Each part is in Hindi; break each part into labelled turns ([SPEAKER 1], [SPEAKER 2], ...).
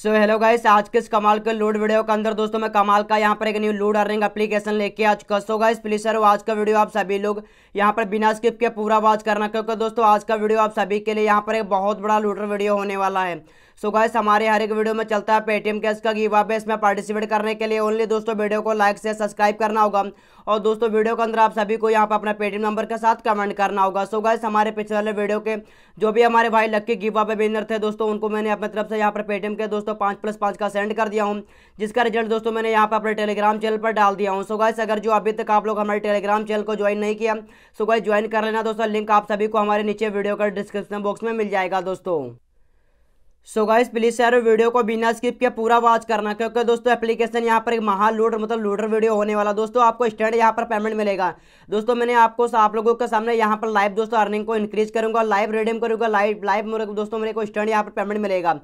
[SPEAKER 1] सो हेलो गाइस आज के इस कमाल के लूड वीडियो के अंदर दोस्तों मैं कमाल का यहाँ पर एक न्यू लूड अर्निंग एप्लीकेशन लेके आज का सो गाइस प्लीज सर आज का वीडियो आप सभी लोग यहाँ पर बिना स्किप के पूरा वॉच करना क्योंकि दोस्तों आज का वीडियो आप सभी के लिए यहाँ पर एक बहुत बड़ा लूडर वीडियो होने वाला है सो गाइस हमारे हर एक वीडियो में चलता है पेटीएम कैश का गिवा पे इसमें पार्टिसिपेट करने के लिए ओनली दोस्तों वीडियो को लाइक से सब्सक्राइब करना होगा और दोस्तों वीडियो के अंदर आप सभी को यहाँ पर अपना पेटीएम नंबर के साथ कमेंट करना होगा सो गाइस हमारे पिछले वाले वीडियो के जो भी हमारे भाई लक्की गिवा पे विनर थे दोस्तों उनको मैंने अपनी तरफ से यहाँ पर पेटीएम के दोस्तों पाँच प्लस पाँच का सेंड कर दिया हूँ जिसका रिजल्ट दोस्तों मैंने यहाँ पर अपने टेलीग्राम चैनल पर डाल दिया हूँ सो गाइस अगर जो अभी तक आप लोग हमारे टेलीग्राम चैनल को ज्वाइन नहीं किया सो गाइस ज्वाइन कर लेना दोस्तों लिंक आप सभी को हमारे नीचे वीडियो का डिस्क्रिप्शन बॉक्स में मिल जाएगा दोस्तों सो गाइस प्लीज़ यार वीडियो को बिना स्किप के पूरा वॉच करना क्योंकि दोस्तों एप्लीकेशन यहाँ पर एक महान लोडर मतलब लोडर वीडियो होने वाला दोस्तों आपको स्टैंड यहाँ पर पेमेंट मिलेगा दोस्तों मैंने आपको आप लोगों के सामने यहाँ पर लाइव दोस्तों अर्निंग को इंक्रीज करूँगा लाइव रिडीम करूंगा लाइव लाइव दोस्तों मेरे को स्टैंड यहाँ पर पेमेंट मिलेगा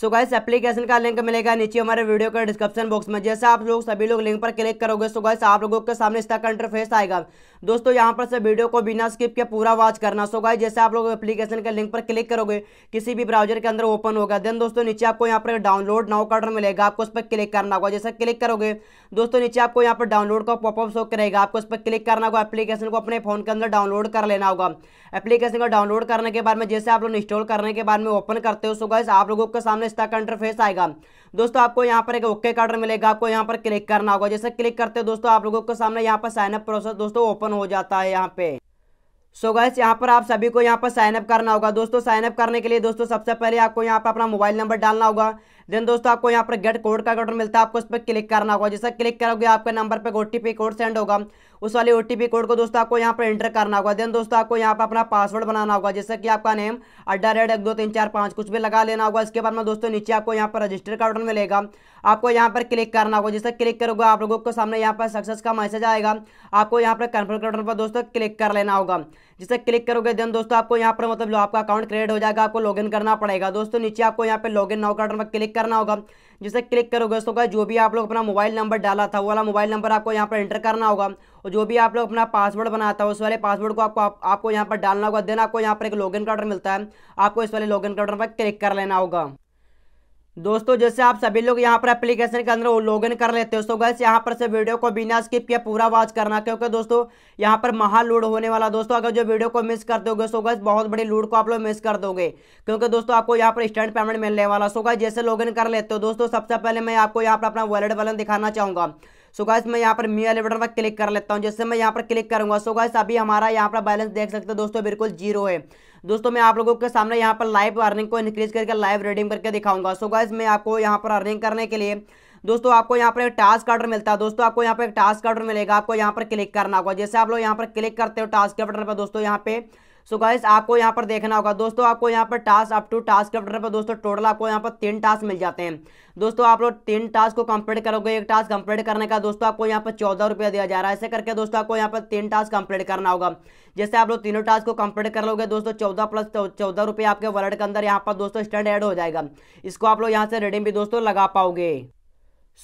[SPEAKER 1] सो गाइस एप्लीकेशन का लिंक मिलेगा नीचे हमारे वीडियो के डिस्क्रिप्शन बॉक्स में जैसे आप लोग सभी लोग लिंक पर क्लिक करोगे सो गाइस आप लोगों के सामने इसका इंटरफेस आएगा दोस्तों यहाँ पर से वीडियो को बिना स्किप के पूरा वॉच करना सो गाइस जैसे आप लोग एप्लीकेशन के लिंक पर क्लिक करोगे किसी भी ब्राउजर के अंदर ओपन होगा देन दोस्तों नीचे आपको यहाँ पर डाउनलोड नाउ कार्डर मिलेगा आपको उस पर क्लिक करना होगा जैसे क्लिक करोगे दोस्तों नीचे आपको यहाँ पर डाउनलोड का पॉपअप शो करेगा आपको उस पर क्लिक करना होगा एप्लीकेशन को अपने फोन के अंदर डाउनलोड कर लेना होगा एप्लीकेशन को डाउनलोड करने के बाद में जैसे आप लोग इंस्टॉल करने के बाद में ओपन करते हो सो गाइस आप लोगों के सामने इसका इंटरफेस आएगा दोस्तों आपको यहाँ पर एक ओके कार्ड मिलेगा आपको यहाँ पर क्लिक करना होगा जैसे क्लिक करते हैं दोस्तों आप लोगों के सामने यहाँ पर साइनअप प्रोसेस दोस्तों ओपन हो जाता है यहाँ पे सो गैस यहाँ पर आप सभी को यहाँ पर साइनअप करना होगा दोस्तों साइनअप करने के लिए दोस्तों सबसे पहले आपको यहाँ पर अपना मोबाइल नंबर डालना होगा देन दोस्तों आपको यहाँ पर गेट कोड का बटन मिलता है आपको उस पर क्लिक करना होगा जैसा क्लिक करोगे आपके नंबर पर ओ कोड सेंड होगा उस वाले ओ कोड को दोस्तों आपको यहाँ पर एंटर करना होगा देन दोस्तों आपको यहाँ पर अपना पासवर्ड बनाना होगा जैसे कि आपका नेम अड्डा रेड एक दो तीन चार पाँच कुछ भी लगा लेना होगा इसके बाद में दोस्तों नीचे आपको यहाँ पर रजिस्टर का बटन मिलेगा आपको यहाँ पर क्लिक करना होगा जैसे क्लिक करोगे आप लोगों के सामने यहाँ पर सक्सेस का मैसेज आएगा आपको यहाँ पर कन्फर्म का बटन पर दोस्तों क्लिक कर लेना होगा जिसे क्लिक करोगे देन दोस्तों आपको यहाँ पर मतलब आपका अकाउंट क्रिएट हो जाएगा आपको लॉगिन करना पड़ेगा दोस्तों नीचे आपको यहाँ पे लॉगिन नाउ का बटन पर क्लिक करना होगा जिसे क्लिक करोगे दोस्तों का जो भी आप लोग अपना मोबाइल नंबर डाला था वो वाला मोबाइल नंबर आपको यहाँ पर एंटर करना होगा और जो भी आप लोग अपना पासवर्ड बनाता है उस वाले पासवर्ड को आपको आपको यहाँ पर डालना होगा देन आपको यहाँ पर एक लॉगिन इन मिलता है आपको इस वाले लॉगिन इन पर क्लिक कर लेना होगा दोस्तों जैसे आप सभी लोग यहाँ पर एप्लीकेशन के अंदर लॉग इन कर लेते हो तो गैस यहाँ पर से वीडियो को बिना स्किप किए पूरा वॉच करना क्योंकि दोस्तों यहाँ पर महा लूड होने वाला दोस्तों अगर जो वीडियो को मिस कर दोगे सो गैस बहुत बड़ी लूड को आप लोग मिस कर दोगे क्योंकि दोस्तों आपको यहाँ पर स्टैंड पेमेंट मिलने वाला सो गैस जैसे लॉग इन कर लेते हो दोस्तों सबसे पहले मैं आपको यहाँ पर अपना वॉलेट वालन दिखाना चाहूँगा सो गाइस मैं यहाँ पर मी वाले बटन पर क्लिक कर लेता हूँ जैसे मैं यहाँ पर क्लिक करूंगा सो गाइस अभी हमारा यहाँ पर बैलेंस देख सकते हैं दोस्तों बिल्कुल जीरो है दोस्तों मैं आप लोगों के सामने यहाँ पर लाइव अर्निंग को इंक्रीज करके लाइव रेडिंग करके दिखाऊंगा सो गाइस मैं आपको यहाँ पर अर्निंग करने के लिए दोस्तों आपको यहाँ पर एक टास्क ऑर्डर मिलता है दोस्तों आपको यहाँ पर एक टास्क ऑर्डर मिलेगा आपको यहाँ पर क्लिक करना होगा जैसे आप लोग यहाँ पर क्लिक करते हो टास्क के बटन पर दोस्तों यहाँ पे सो गाइस आपको यहाँ पर देखना होगा दोस्तों आपको यहाँ पर task up to task computer पर दोस्तों टोटल आपको यहाँ पर तीन टास्क मिल जाते हैं दोस्तों आप लोग तीन टास्क को कंप्लीट करोगे एक टास्क कंप्लीट करने का दोस्तों आपको यहाँ पर चौदह रुपया दिया जा रहा है ऐसे करके दोस्तों आपको यहाँ पर तीन टास्क कंप्लीट करना होगा जैसे आप लोग तीनों टास्क को कंप्लीट कर लोगे दोस्तों चौदह प्लस चौदह रुपये आपके वर्ड के अंदर यहाँ पर दोस्तों स्टैंड एड हो जाएगा इसको आप लोग यहाँ से रेडिंग भी दोस्तों लगा पाओगे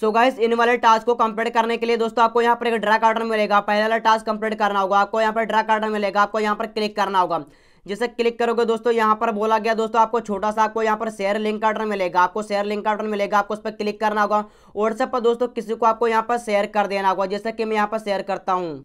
[SPEAKER 1] सो so गाइस इन वाले टास्क को कंप्लीट करने के लिए दोस्तों आपको यहाँ पर एक ड्रा कार्डर मिलेगा पहला वाला टास्क कंप्लीट करना होगा आपको यहाँ पर ड्रा कार्टन मिलेगा आपको यहाँ पर क्लिक करना होगा जैसे क्लिक करोगे दोस्तों यहाँ पर बोला गया दोस्तों आपको छोटा सा आपको यहाँ पर शेयर लिंक कार्टन मिलेगा आपको शेयर लिंक कार्टन मिलेगा आपको उस पर क्लिक करना होगा व्हाट्सएप पर दोस्तों किसी को आपको यहाँ पर शेयर कर देना होगा जैसे कि मैं यहाँ पर शेयर करता हूँ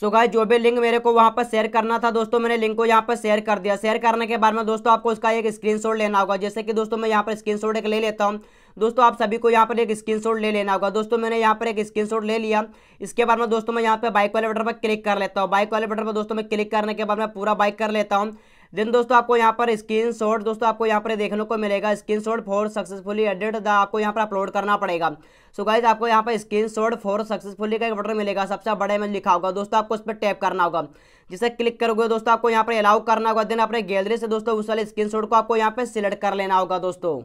[SPEAKER 1] सो गाय जो भी लिंक मेरे को वहाँ पर शेयर करना था दोस्तों मैंने लिंक को यहाँ पर शेयर कर दिया शेयर करने के बाद में दोस्तों आपको उसका एक स्क्रीनशॉट लेना होगा जैसे कि दोस्तों मैं यहाँ पर स्क्रीनशॉट एक ले लेता हूँ दोस्तों आप सभी को यहाँ पर एक स्क्रीनशॉट ले लेना होगा दोस्तों मैंने यहाँ पर एक स्क्रीनशॉट ले लिया इसके बाद में दोस्तों मैं यहाँ पर बाइक वाले बटन पर क्लिक कर लेता हूँ बाइक वाले बटन पर दोस्तों में क्लिक करने के बाद मैं पूरा बाइक कर लेता हूँ देन दोस्तों आपको यहाँ पर स्क्रीन शॉट दोस्तों आपको यहाँ पर देखने को मिलेगा screenshot for successfully edit the आपको यहाँ पर अपलोड करना पड़ेगा सो गाइज आपको यहाँ पर स्क्रीन शॉट फॉर सक्सेसफुली का एक बटन मिलेगा सबसे बड़े में लिखा होगा दोस्तों आपको उस पर टैप करना होगा जिसे क्लिक करोगे दोस्तों आपको यहाँ पर अलाउ करना होगा देन अपने गैलरी से दोस्तों उस वाले स्क्रीन को आपको यहाँ पर सिलेक्ट कर लेना होगा दोस्तों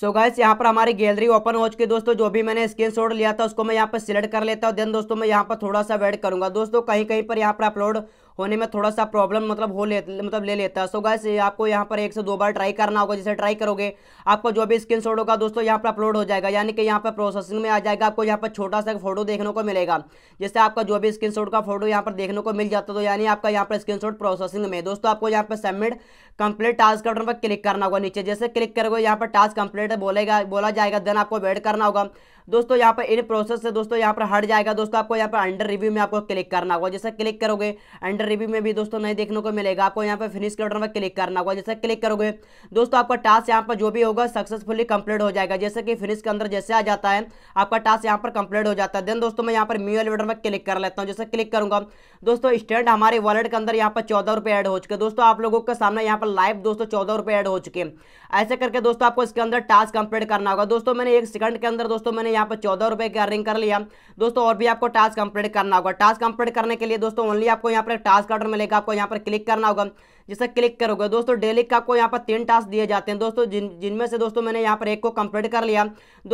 [SPEAKER 1] सो गाइस यहाँ पर हमारी गैलरी ओपन हो चुकी दोस्तों जो भी मैंने स्क्रीन शॉट लिया था उसको मैं यहाँ पर सिलेक्ट कर लेता हूँ देन दोस्तों मैं यहाँ पर थोड़ा सा वेट करूँगा दोस्तों कहीं कहीं पर यहाँ पर अपलोड होने में थोड़ा सा प्रॉब्लम मतलब हो ले मतलब ले लेता है सो गाइस आपको यहाँ पर एक से दो बार ट्राई करना होगा जैसे ट्राई करोगे आपको जो भी स्क्रीन शॉट होगा दोस्तों यहाँ पर अपलोड हो जाएगा यानी कि यहाँ पर प्रोसेसिंग में आ जाएगा आपको यहाँ पर छोटा सा फोटो देखने को मिलेगा जैसे आपका जो भी स्क्रीन का फोटो यहाँ पर देखने को मिल जाता है यानी आपका यहाँ पर स्क्रीन प्रोसेसिंग में दोस्तों आपको यहाँ पर सबमिट कंप्लीट टास्क बटन पर क्लिक करना होगा नीचे जैसे क्लिक करोगे यहाँ पर टास्क कंप्लीट बोलेगा बोला जाएगा देन आपको वेट करना होगा दोस्तों यहाँ पर इन प्रोसेस से दोस्तों यहाँ पर हट जाएगा दोस्तों आपको यहाँ पर अंडर रिव्यू में आपको क्लिक करना होगा जैसे क्लिक करोगे अंडर कंटेंट रिव्यू में भी दोस्तों नहीं देखने को मिलेगा आपको यहाँ पर फिनिश के बटन पर क्लिक करना होगा जैसे क्लिक करोगे दोस्तों आपका टास्क यहाँ पर जो भी होगा सक्सेसफुली कंप्लीट हो जाएगा जैसे कि फिनिश के अंदर जैसे आ जाता है आपका टास्क यहाँ पर कंप्लीट हो जाता है देन दोस्तों मैं यहाँ पर म्यूअल बटन पर क्लिक कर लेता हूँ जैसे क्लिक करूंगा दोस्तों स्टैंड हमारे वॉलेट के अंदर यहाँ पर चौदह रुपये हो चुके दोस्तों आप लोगों के सामने यहाँ पर लाइव दोस्तों चौदह रुपये हो चुके ऐसे करके दोस्तों आपको इसके अंदर टास्क कंप्लीट करना होगा दोस्तों मैंने एक सेकंड के अंदर दोस्तों मैंने यहाँ पर चौदह रुपये की अर्निंग कर लिया दोस्तों और भी आपको टास्क कंप्लीट करना होगा टास्क कंप्लीट करने के लिए दोस्तों ओनली आपको यहाँ पर टास्क ऑर्डर मिलेगा आपको यहाँ पर क्लिक करना होगा जिसे क्लिक करोगे दोस्तों डेली का आपको यहाँ पर तीन टास्क दिए जाते हैं दोस्तों जिन जिनमें से दोस्तों मैंने यहाँ पर एक को कंप्लीट कर लिया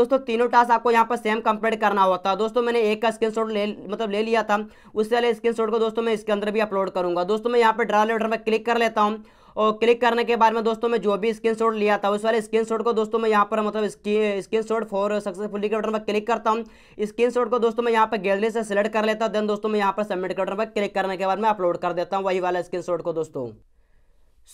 [SPEAKER 1] दोस्तों तीनों टास्क आपको यहाँ पर सेम कंप्लीट करना होता है दोस्तों मैंने एक का स्क्रीनशॉट ले मतलब ले लिया था उससे वाले स्क्रीनशॉट को दोस्तों मैं इसके अंदर भी अपलोड करूंगा दोस्तों मैं यहाँ पर ड्रा लेटर में क्लिक कर लेता हूँ और क्लिक करने के बाद में दोस्तों में जो भी शॉट लिया था उस वाले शॉट को दोस्तों में यहाँ पर मतलब स्क्रीन शॉट फॉर सक्सेसफुली के बटन पर क्लिक करता हूँ शॉट को दोस्तों में यहाँ पर गैलरी से सिलेक्ट कर लेता देन दोस्तों में यहाँ पर सबमिट के बटन पर क्लिक करने के बाद मैं अपलोड कर देता हूँ वही वाला शॉट को दोस्तों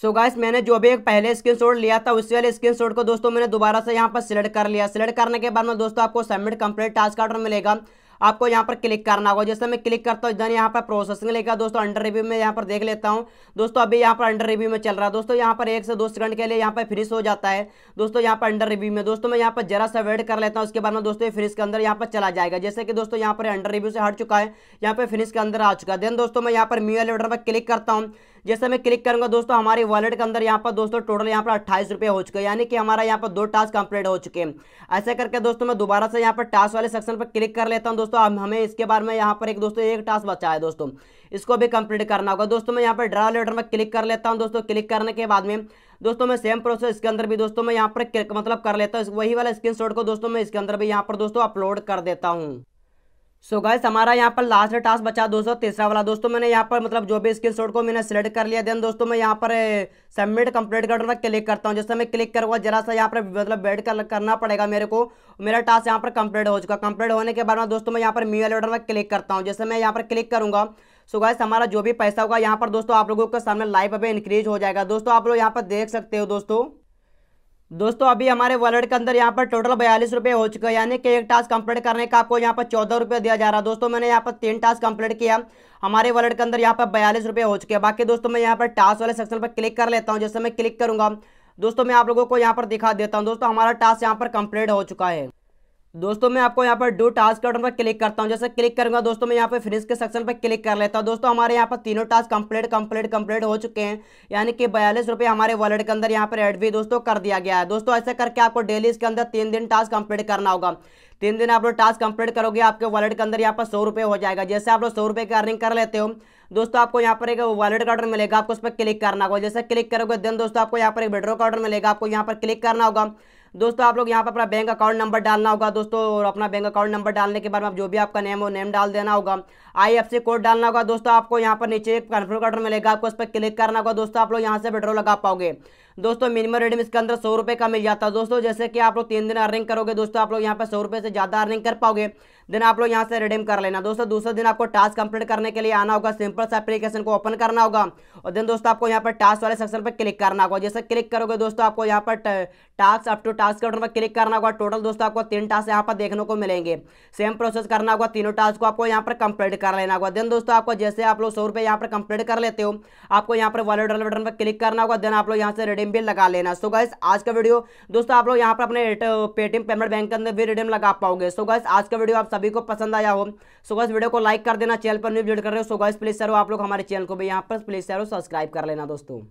[SPEAKER 1] सो so गाइस मैंने जो भी एक पहले शॉट लिया था उस वाले शॉट को दोस्तों मैंने दोबारा से यहाँ पर सिलेक्ट कर लिया सिलेक्ट करने के बाद में दोस्तों आपको सबमिट कंप्लीट टास्क ऑर्डर मिलेगा आपको यहाँ पर क्लिक करना होगा जैसे मैं क्लिक करता हूँ यहाँ पर प्रोसेसिंग लेगा दोस्तों अंडर रिव्यू में यहाँ पर देख लेता हूँ दोस्तों अभी यहाँ पर अंडर रिव्यू में चल रहा है दोस्तों यहाँ पर एक से दो सेकंड के लिए यहाँ पर फिनिश हो जाता है दोस्तों यहाँ पर अंडर रिव्यू में दोस्तों मैं यहाँ पर जरा सा वेट कर लेता हूँ उसके बाद में दोस्तों फिनिश के अंदर यहाँ पर चला जाएगा जैसे कि दोस्तों यहाँ पर अंडर रिव्यू से हट चुका है यहाँ पर फिनिश के अंदर आ चुका है देन दोस्तों मैं यहाँ पर मीएल ऑर्डर पर क्लिक करता हूँ जैसे मैं क्लिक करूंगा दोस्तों हमारे वॉलेट के अंदर यहाँ पर दोस्तों टोटल यहाँ पर अट्ठाईस रुपये हो चुके हैं यानी कि हमारा यहाँ पर दो टास्क कंप्लीट हो चुके हैं ऐसे करके दोस्तों मैं दोबारा से यहाँ पर टास्क वाले सेक्शन पर क्लिक कर लेता हूँ दोस्तों हमें इसके बारे में यहाँ पर एक दोस्तों एक टास्क बचा है दोस्तों इसको भी कंप्लीट करना होगा दोस्तों मैं यहाँ पर ड्रा लेटर में क्लिक कर लेता हूँ दोस्तों क्लिक करने के बाद में दोस्तों मैं सेम प्रोसेस इसके अंदर भी दोस्तों मैं यहाँ पर मतलब कर लेता हूँ वही वाला स्क्रीनशॉट को दोस्तों मैं इसके अंदर भी यहाँ पर दोस्तों अपलोड कर देता हूँ सो गाइस हमारा यहाँ पर लास्ट टास्क बचा दोस्तों तीसरा वाला दोस्तों मैंने यहाँ पर मतलब जो भी स्क्रीन शॉट को मैंने सेलेक्ट कर लिया देन दोस्तों मैं यहाँ पर सबमिट कंप्लीट कर क्लिक करता हूँ जैसे मैं क्लिक करूँगा जरा सा यहाँ पर मतलब वेट कर, करना पड़ेगा मेरे को मेरा टास्क यहाँ पर कंप्लीट हो चुका कंप्लीट होने के बाद में दोस्तों मैं यहाँ पर मी ऑर्डर पर क्लिक करता हूँ जैसे मैं यहाँ पर क्लिक करूँगा सो गाइस हमारा जो भी पैसा होगा यहाँ पर दोस्तों आप लोगों के सामने लाइव अभी इंक्रीज हो जाएगा दोस्तों आप लोग यहाँ पर देख सकते हो दोस्तों दोस्तों अभी हमारे वॉलेट के अंदर यहाँ पर टोटल बयालीस रुपये हो चुके हैं यानी कि एक टास्क कंप्लीट करने का आपको यहाँ पर चौदह रुपये दिया जा रहा है दोस्तों मैंने यहाँ पर तीन टास्क कंप्लीट किया हमारे वॉलेट के अंदर यहाँ पर बयालीस रुपये हो चुके हैं बाकी दोस्तों मैं यहाँ पर टास्क वाले सेक्शन पर क्लिक कर लेता हूँ जैसे मैं क्लिक करूँगा दोस्तों मैं आप लोगों को यहाँ पर दिखा देता हूँ दोस्तों हमारा टास्क यहाँ पर कंप्लीट हो चुका है दोस्तों मैं आपको यहाँ पर डू टास्क के बटन पर क्लिक करता हूँ जैसे क्लिक करूंगा दोस्तों मैं यहाँ पर फिनिश के सेक्शन पर क्लिक कर लेता हूँ दोस्तों हमारे यहाँ पर तीनों टास्क कंप्लीट कंप्लीट कंप्लीट हो चुके हैं यानी कि बयालीस रुपये हमारे वॉलेट के अंदर यहाँ पर एड भी दोस्तों कर दिया गया है दोस्तों ऐसा करके आपको डेली इसके अंदर तीन दिन टास्क कंप्लीट करना होगा तीन दिन आप लोग टास्क कंप्लीट करोगे आपके वॉलेट के अंदर यहाँ पर सौ हो जाएगा जैसे आप लोग सौ रुपये की अर्निंग कर लेते हो दोस्तों आपको यहाँ पर एक वॉलेट का मिलेगा आपको उस पर क्लिक करना होगा जैसे क्लिक करोगे देन दोस्तों आपको यहाँ पर एक विड्रो का मिलेगा आपको यहाँ पर क्लिक करना होगा दोस्तों आप लोग यहाँ पर अपना बैंक अकाउंट नंबर डालना होगा दोस्तों और अपना बैंक अकाउंट नंबर डालने के बाद में आप जो भी आपका नेम हो नेम डाल देना होगा आई कोड डालना होगा दोस्तों आपको यहाँ पर नीचे एक कन्फर्म कार्ड मिलेगा आपको उस पर क्लिक करना होगा दोस्तों आप लोग यहाँ से विड्रॉ लगा पाओगे दोस्तों मिनिमम रेडियम इसके अंदर सौ रुपये का मिल जाता है दोस्तों जैसे कि आप लोग तीन दिन अर्निंग करोगे दोस्तों आप लोग यहाँ पर सौ रुपये से ज़्यादा अर्निंग कर पाओगे देन आप लोग यहाँ से रिडीम कर लेना दोस्तों दूसरे दिन आपको टास्क कंप्लीट करने के लिए आना होगा सिंपल से एप्लीकेशन को ओपन करना होगा और देन दोस्तों आपको यहाँ पर टास्क वाले सेक्शन पर क्लिक करना होगा जैसे क्लिक करोगे दोस्तों आपको यहाँ पर task up to task button पर क्लिक करना होगा टोटल दोस्तों आपको तीन टास्क यहाँ पर देखने को मिलेंगे सेम प्रोसेस करना होगा तीनों टास्क को आपको यहाँ पर कंप्लीट कर लेना होगा देन दोस्तों आपको जैसे आप लोग सौ रुपये यहाँ पर कंप्लीट कर लेते हो आपको यहाँ पर वॉलेट वाले बटन पर क्लिक करना होगा देन आप लोग यहाँ से रेडी रिडीम भी लगा लेना सो गैस आज का वीडियो दोस्तों आप लोग यहाँ पर अपने पेटीएम पेमेंट बैंक के अंदर भी रिडीम लगा पाओगे सो गैस आज का वीडियो आप सभी को पसंद आया हो सो गैस वीडियो को लाइक कर देना चैनल पर न्यू विजिट कर रहे हो सो गैस प्लीज सर आप लोग हमारे चैनल को भी यहाँ पर प्लीज सर सब्सक्राइब कर लेना दोस्तों